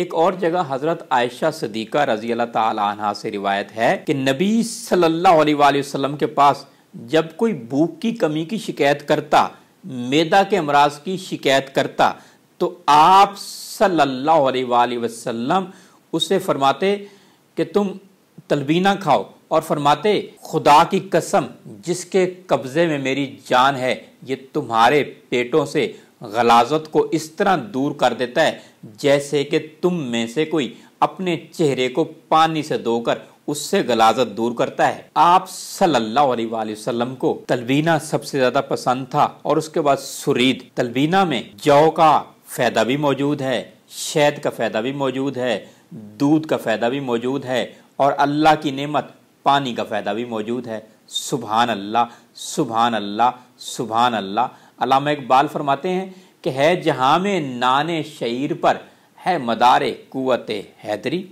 ایک اور جگہ حضرت عائشہ صدیقہ رضی اللہ تعالی عنہ سے روایت ہے کہ نبی صلی اللہ علیہ وآلہ وسلم کے پاس جب کوئی بھوک کی کمی کی شکایت کرتا کے امراض کی شکایت کرتا تو آپ صلی اللہ علیہ وآلہ وسلم اسے فرماتے کہ تم تلبینہ کھاؤ اور فرماتے خدا کی قسم جس کے قبضے میں میری جان ہے یہ تمہارے پیٹوں سے غلازت کو اس طرح دور کر دیتا ہے جیسے کہ تم میں سے کوئی اپنے چہرے کو پانی سے دھو کر اس سے غلازت دور کرتا ہے آپ صلی اللہ علیہ وآلہ وسلم کو تلبینہ سب سے زیادہ پسند تھا اور اس کے بعد سرید تلبینہ میں جو کا فائدہ بھی موجود ہے شہد کا فائدہ بھی موجود ہے دودھ کا فائدہ بھی موجود ہے اور اللہ کی نعمت پانی کا فائدہ بھی موجود ہے سبحان اللہ سبحان اللہ سبحان اللہ علامہ اقبال فرماتے ہیں کہ ہے جہاں میں نان شعیر پر ہے مدار قوت حیدری